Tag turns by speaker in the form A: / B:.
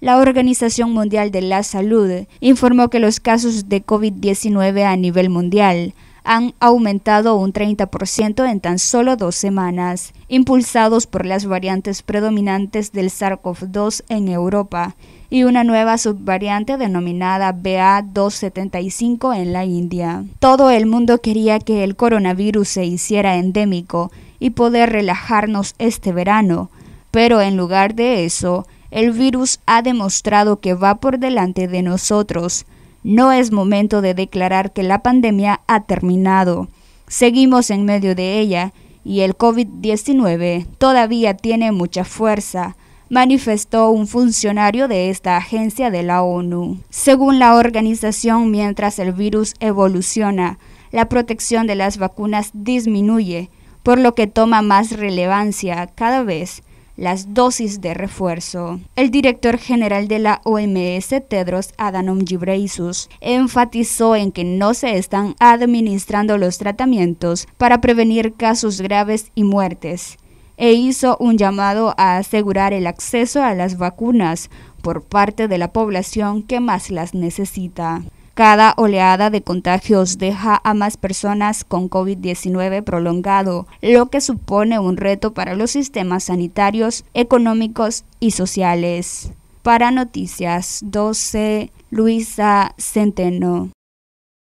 A: La Organización Mundial de la Salud informó que los casos de COVID-19 a nivel mundial han aumentado un 30% en tan solo dos semanas, impulsados por las variantes predominantes del SARS-CoV-2 en Europa y una nueva subvariante denominada BA275 en la India. Todo el mundo quería que el coronavirus se hiciera endémico y poder relajarnos este verano, pero en lugar de eso, el virus ha demostrado que va por delante de nosotros. No es momento de declarar que la pandemia ha terminado. Seguimos en medio de ella y el COVID-19 todavía tiene mucha fuerza manifestó un funcionario de esta agencia de la ONU. Según la organización, mientras el virus evoluciona, la protección de las vacunas disminuye, por lo que toma más relevancia cada vez las dosis de refuerzo. El director general de la OMS, Tedros Adhanom Ghebreyesus, enfatizó en que no se están administrando los tratamientos para prevenir casos graves y muertes e hizo un llamado a asegurar el acceso a las vacunas por parte de la población que más las necesita. Cada oleada de contagios deja a más personas con COVID-19 prolongado, lo que supone un reto para los sistemas sanitarios, económicos y sociales. Para Noticias 12, Luisa Centeno.